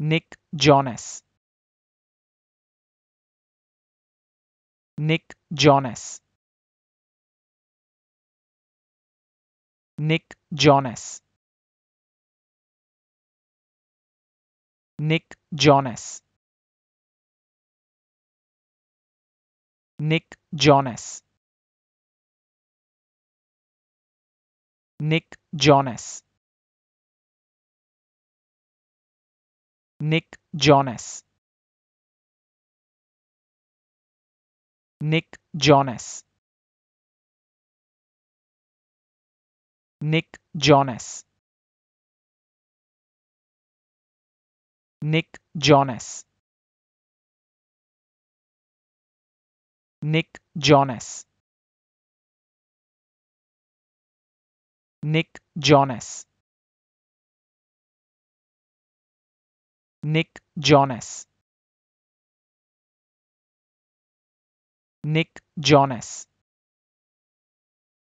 Nick Jonas. Nick Jonas. Nick Jonas. Nick Jonas. Nick Jonas. Nick Jonas. Nick Jonas. Nick Jonas. Nick Jonas. Nick Jonas. Nick Jonas. Nick Jonas. Nick Jonas. Nick Jonas.